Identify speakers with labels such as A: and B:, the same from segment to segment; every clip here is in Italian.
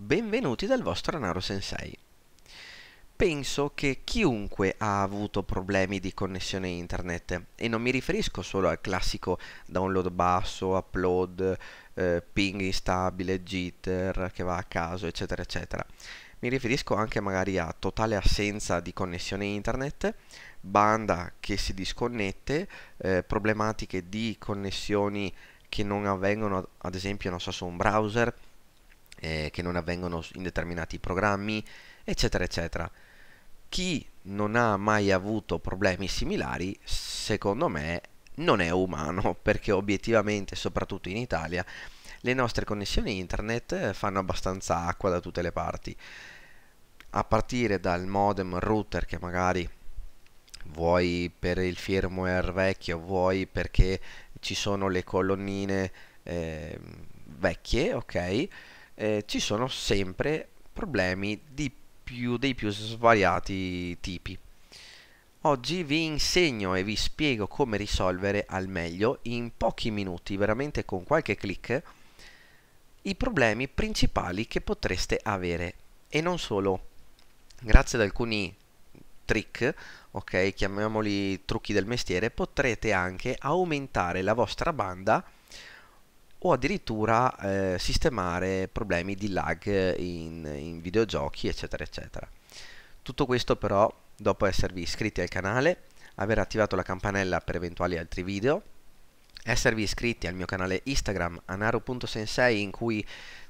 A: Benvenuti dal vostro Naro Sensei. Penso che chiunque ha avuto problemi di connessione internet, e non mi riferisco solo al classico download basso, upload, eh, ping instabile, jitter che va a caso, eccetera, eccetera. Mi riferisco anche magari a totale assenza di connessione internet, banda che si disconnette, eh, problematiche di connessioni che non avvengono ad esempio, non so, su un browser, eh, che non avvengono in determinati programmi, eccetera, eccetera. Chi non ha mai avuto problemi similari, secondo me, non è umano, perché obiettivamente, soprattutto in Italia, le nostre connessioni internet fanno abbastanza acqua da tutte le parti. A partire dal modem router che magari vuoi per il firmware vecchio, vuoi perché ci sono le colonnine eh, vecchie, ok? eh, ci sono sempre problemi più, dei più svariati tipi. Oggi vi insegno e vi spiego come risolvere al meglio in pochi minuti, veramente con qualche clic, i problemi principali che potreste avere e non solo. Grazie ad alcuni trick, ok, chiamiamoli trucchi del mestiere, potrete anche aumentare la vostra banda o addirittura eh, sistemare problemi di lag in, in videogiochi eccetera eccetera. Tutto questo però dopo esservi iscritti al canale, aver attivato la campanella per eventuali altri video, esservi iscritti al mio canale Instagram anaro.sensei in cui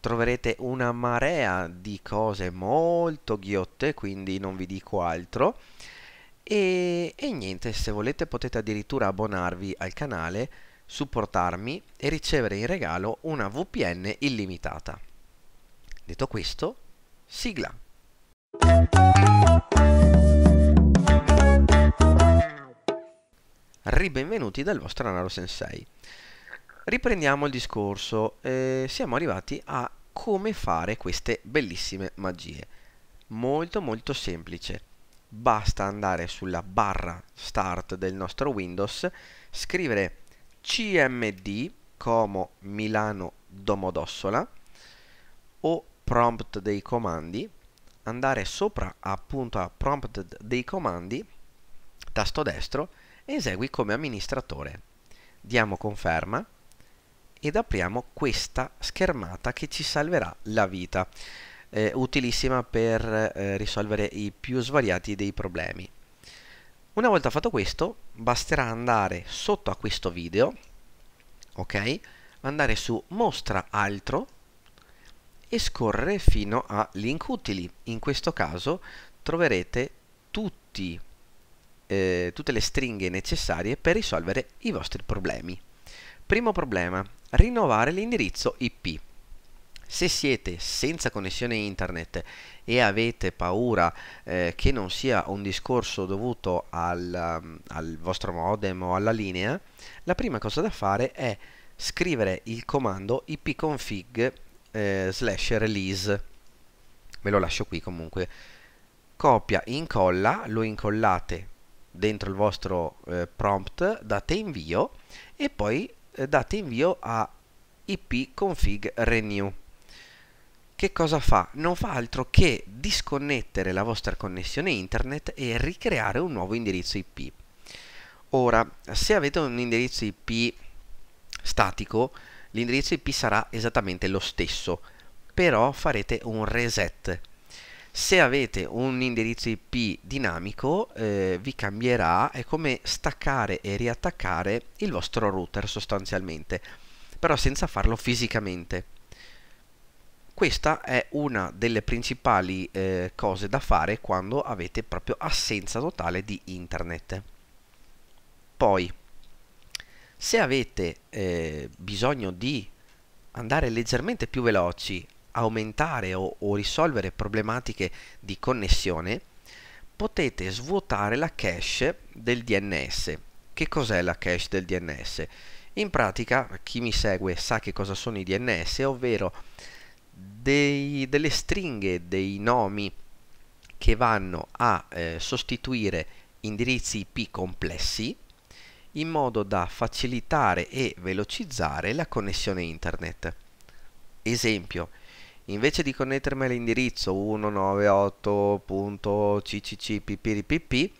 A: troverete una marea di cose molto ghiotte, quindi non vi dico altro. E, e niente, se volete potete addirittura abbonarvi al canale supportarmi e ricevere in regalo una VPN illimitata. Detto questo, sigla! Ribenvenuti dal vostro Anaro Sensei. Riprendiamo il discorso, eh, siamo arrivati a come fare queste bellissime magie. Molto molto semplice basta andare sulla barra start del nostro Windows, scrivere CMD Como Milano Domodossola o prompt dei comandi andare sopra appunto a prompt dei comandi tasto destro e esegui come amministratore diamo conferma ed apriamo questa schermata che ci salverà la vita eh, utilissima per eh, risolvere i più svariati dei problemi una volta fatto questo, basterà andare sotto a questo video, ok? Andare su mostra altro e scorrere fino a link utili. In questo caso troverete tutti, eh, tutte le stringhe necessarie per risolvere i vostri problemi. Primo problema, rinnovare l'indirizzo IP. Se siete senza connessione internet e avete paura eh, che non sia un discorso dovuto al, mm, al vostro modem o alla linea, la prima cosa da fare è scrivere il comando ipconfig eh, slash release. Ve lo lascio qui comunque. Copia, incolla, lo incollate dentro il vostro eh, prompt, date invio e poi eh, date invio a ipconfig renew che cosa fa? Non fa altro che disconnettere la vostra connessione internet e ricreare un nuovo indirizzo IP. Ora, se avete un indirizzo IP statico, l'indirizzo IP sarà esattamente lo stesso, però farete un reset. Se avete un indirizzo IP dinamico eh, vi cambierà, è come staccare e riattaccare il vostro router sostanzialmente, però senza farlo fisicamente. Questa è una delle principali eh, cose da fare quando avete proprio assenza totale di internet. Poi, se avete eh, bisogno di andare leggermente più veloci, aumentare o, o risolvere problematiche di connessione, potete svuotare la cache del DNS. Che cos'è la cache del DNS? In pratica, chi mi segue sa che cosa sono i DNS, ovvero dei, delle stringhe, dei nomi che vanno a eh, sostituire indirizzi IP complessi in modo da facilitare e velocizzare la connessione internet. Esempio, invece di connettermi all'indirizzo 198.ccc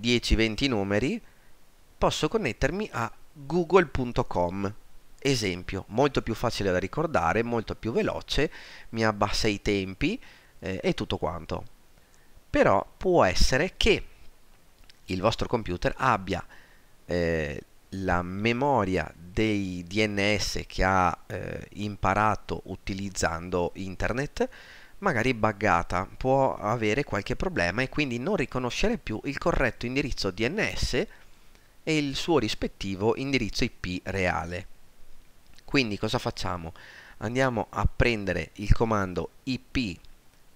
A: 10-20 numeri, posso connettermi a google.com esempio, molto più facile da ricordare, molto più veloce, mi abbassa i tempi eh, e tutto quanto. Però può essere che il vostro computer abbia eh, la memoria dei DNS che ha eh, imparato utilizzando internet magari buggata, può avere qualche problema e quindi non riconoscere più il corretto indirizzo DNS e il suo rispettivo indirizzo IP reale. Quindi cosa facciamo? Andiamo a prendere il comando ip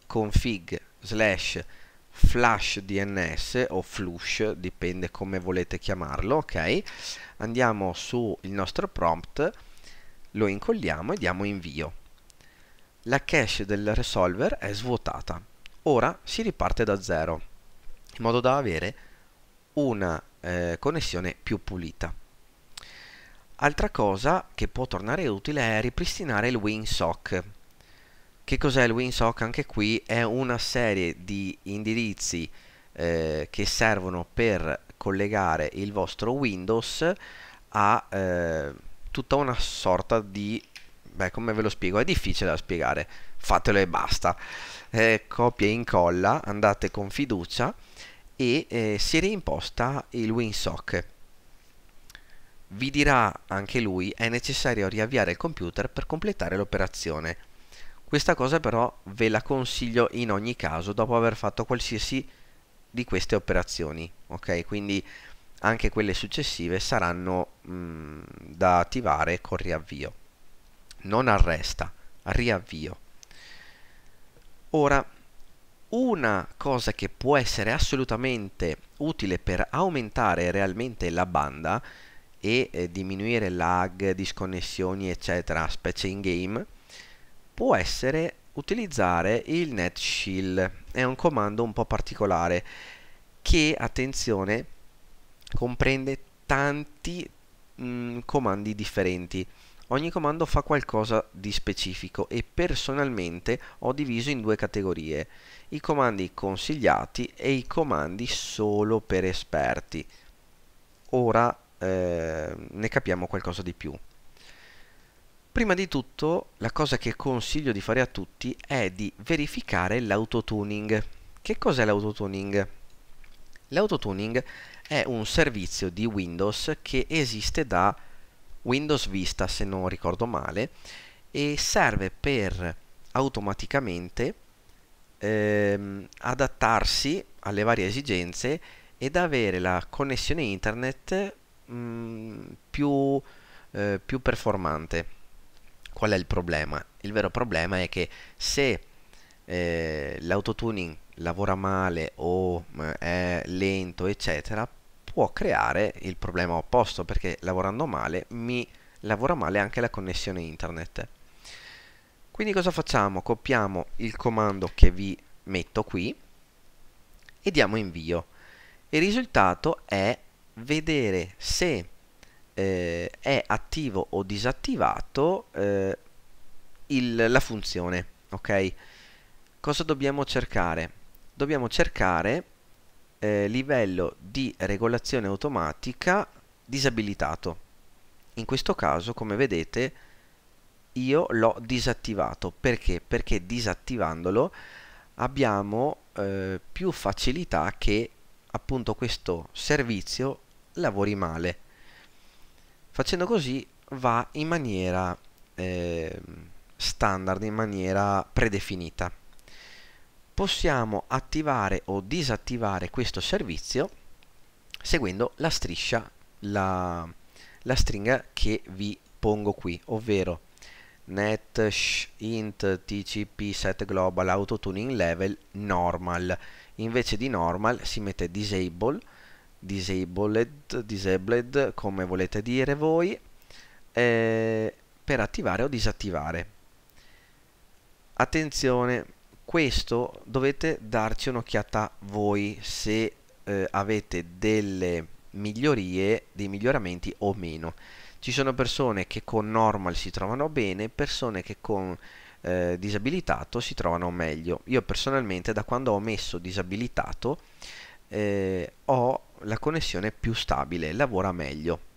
A: config slash flash dns o flush dipende come volete chiamarlo ok andiamo sul nostro prompt lo incolliamo e diamo invio la cache del resolver è svuotata ora si riparte da zero in modo da avere una eh, connessione più pulita Altra cosa che può tornare utile è ripristinare il WinSock. Che cos'è il WinSock? Anche qui è una serie di indirizzi eh, che servono per collegare il vostro Windows a eh, tutta una sorta di... Beh, come ve lo spiego? È difficile da spiegare. Fatelo e basta. Eh, copia e incolla, andate con fiducia e eh, si reimposta il WinSock vi dirà anche lui è necessario riavviare il computer per completare l'operazione. Questa cosa però ve la consiglio in ogni caso dopo aver fatto qualsiasi di queste operazioni, ok? Quindi anche quelle successive saranno mh, mm, da attivare con riavvio. Non arresta, riavvio. Ora, una cosa che può essere assolutamente utile per aumentare realmente la banda e eh, diminuire lag, disconnessioni eccetera, specie in game, può essere utilizzare il net shield. È un comando un po' particolare che, attenzione, comprende tanti mh, mm, comandi differenti. Ogni comando fa qualcosa di specifico e personalmente ho diviso in due categorie, i comandi consigliati e i comandi solo per esperti. Ora Ehm, ne capiamo qualcosa di più. Prima di tutto, la cosa che consiglio di fare a tutti è di verificare l'autotuning. Che cos'è l'autotuning? L'autotuning è un servizio di Windows che esiste da Windows Vista, se non ricordo male, e serve per automaticamente ehm, adattarsi alle varie esigenze ed avere la connessione internet Mm, più, eh, più performante. Qual è il problema? Il vero problema è che se eh, l'autotuning lavora male o eh, è lento, eccetera, può creare il problema opposto perché lavorando male mi lavora male anche la connessione internet. Quindi cosa facciamo? Copiamo il comando che vi metto qui e diamo invio. Il risultato è vedere se eh, è attivo o disattivato eh, il, la funzione ok cosa dobbiamo cercare dobbiamo cercare eh, livello di regolazione automatica disabilitato in questo caso come vedete io l'ho disattivato perché perché disattivandolo abbiamo eh, più facilità che appunto questo servizio lavori male. Facendo così va in maniera eh, standard, in maniera predefinita. Possiamo attivare o disattivare questo servizio seguendo la striscia, la, la stringa che vi pongo qui, ovvero net sh, int tcp set global autotuning level normal invece di normal si mette disable disabled, disabled come volete dire voi eh, per attivare o disattivare attenzione questo dovete darci un'occhiata voi se eh, avete delle migliorie dei miglioramenti o meno ci sono persone che con normal si trovano bene persone che con eh, disabilitato si trovano meglio io personalmente da quando ho messo disabilitato eh, ho la connessione è più stabile, lavora meglio.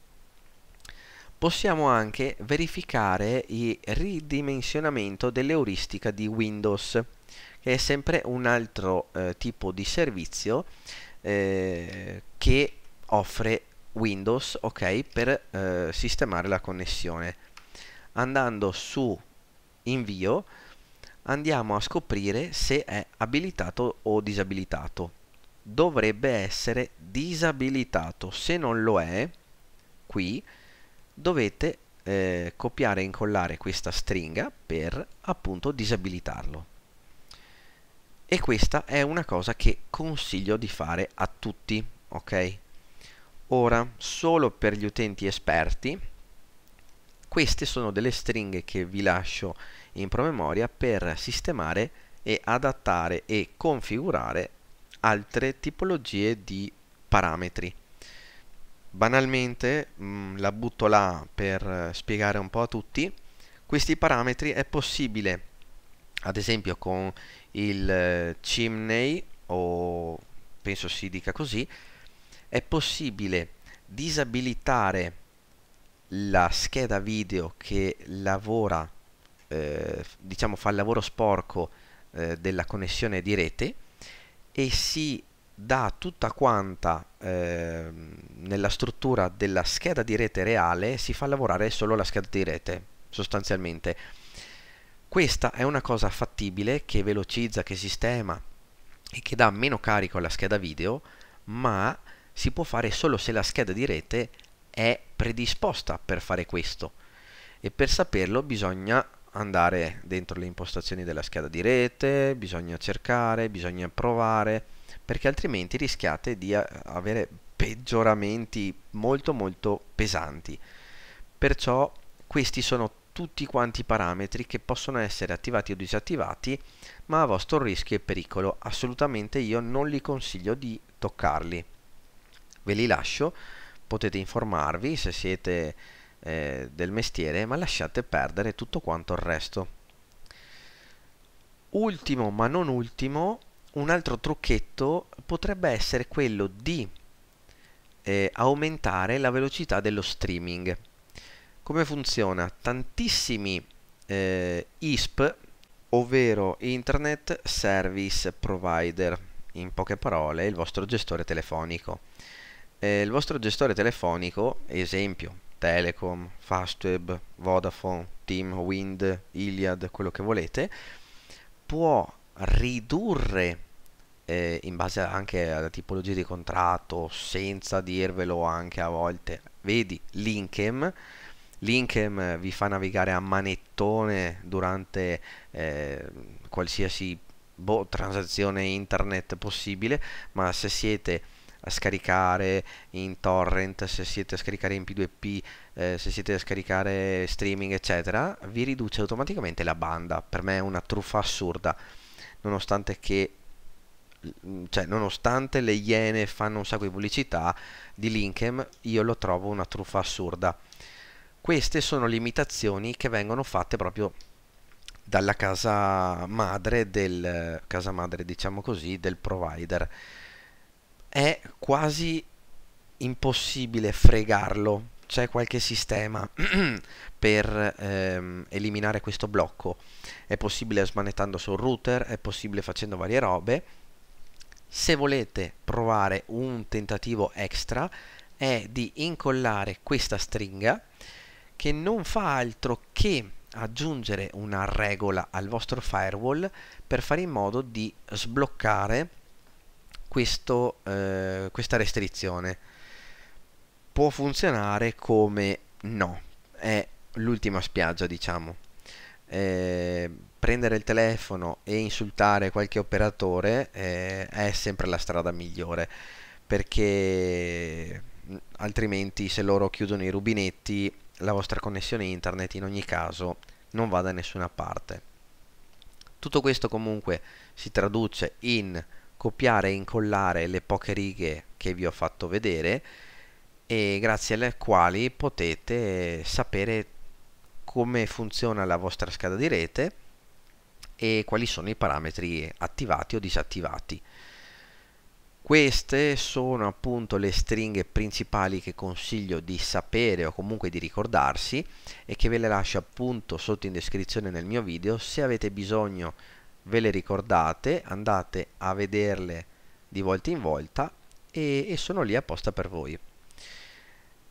A: Possiamo anche verificare il ridimensionamento dell'euristica di Windows, che è sempre un altro eh, tipo di servizio eh, che offre Windows okay, per eh, sistemare la connessione. Andando su invio andiamo a scoprire se è abilitato o disabilitato dovrebbe essere disabilitato. Se non lo è, qui dovete eh, copiare e incollare questa stringa per appunto disabilitarlo. E questa è una cosa che consiglio di fare a tutti, ok? Ora, solo per gli utenti esperti, queste sono delle stringhe che vi lascio in promemoria per sistemare e adattare e configurare altre tipologie di parametri. Banalmente, mh, mm, la butto là per spiegare un po' a tutti, questi parametri è possibile ad esempio con il eh, chimney o penso si dica così è possibile disabilitare la scheda video che lavora eh, diciamo fa il lavoro sporco eh, della connessione di rete e si dà tutta quanta eh, nella struttura della scheda di rete reale, si fa lavorare solo la scheda di rete, sostanzialmente. Questa è una cosa fattibile che velocizza, che sistema e che dà meno carico alla scheda video, ma si può fare solo se la scheda di rete è predisposta per fare questo. E per saperlo bisogna andare dentro le impostazioni della scheda di rete, bisogna cercare, bisogna provare, perché altrimenti rischiate di eh, avere peggioramenti molto molto pesanti. Perciò questi sono tutti quanti i parametri che possono essere attivati o disattivati, ma a vostro rischio e pericolo. Assolutamente io non li consiglio di toccarli. Ve li lascio, potete informarvi se siete eh, del mestiere, ma lasciate perdere tutto quanto il resto. Ultimo ma non ultimo, un altro trucchetto potrebbe essere quello di eh, aumentare la velocità dello streaming. Come funziona? Tantissimi eh, ISP, ovvero Internet Service Provider, in poche parole il vostro gestore telefonico. Eh, il vostro gestore telefonico, esempio, Telecom, Fastweb, Vodafone, Team, Wind, Iliad, quello che volete, può ridurre eh, in base anche alla tipologia di contratto, senza dirvelo anche a volte. Vedi, Linkem, Linkem eh, vi fa navigare a manettone durante eh, qualsiasi boh, transazione internet possibile, ma se siete scaricare in torrent, se siete a scaricare in P2P, eh, se siete a scaricare streaming, eccetera, vi riduce automaticamente la banda. Per me è una truffa assurda, nonostante che mm, cioè, nonostante le Iene fanno un sacco di pubblicità di Linkem, io lo trovo una truffa assurda. Queste sono limitazioni che vengono fatte proprio dalla casa madre del casa madre, diciamo così, del provider è quasi impossibile fregarlo. C'è qualche sistema per ehm, eliminare questo blocco. È possibile smanettando sul router, è possibile facendo varie robe. Se volete provare un tentativo extra è di incollare questa stringa che non fa altro che aggiungere una regola al vostro firewall per fare in modo di sbloccare questo, eh, questa restrizione. Può funzionare come no, è l'ultima spiaggia diciamo. Eh, prendere il telefono e insultare qualche operatore eh, è sempre la strada migliore perché mm, altrimenti se loro chiudono i rubinetti la vostra connessione internet in ogni caso non va da nessuna parte. Tutto questo comunque si traduce in copiare e incollare le poche righe che vi ho fatto vedere e grazie alle quali potete sapere come funziona la vostra scheda di rete e quali sono i parametri attivati o disattivati. Queste sono appunto le stringhe principali che consiglio di sapere o comunque di ricordarsi e che ve le lascio appunto sotto in descrizione nel mio video se avete bisogno ve le ricordate, andate a vederle di volta in volta e, e sono lì apposta per voi.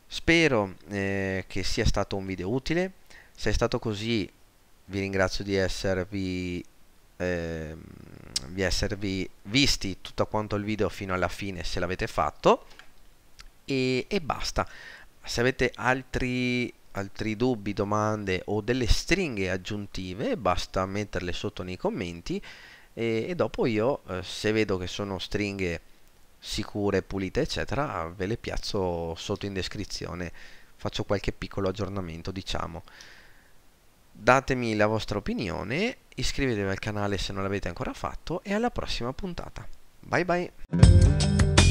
A: Spero eh, che sia stato un video utile, se è stato così vi ringrazio di esservi, eh, di esservi visti tutto quanto il video fino alla fine se l'avete fatto e, e basta. Se avete altri altri dubbi, domande o delle stringhe aggiuntive basta metterle sotto nei commenti e, e dopo io eh, se vedo che sono stringhe sicure, pulite eccetera ve le piazzo sotto in descrizione faccio qualche piccolo aggiornamento diciamo datemi la vostra opinione iscrivetevi al canale se non l'avete ancora fatto e alla prossima puntata bye bye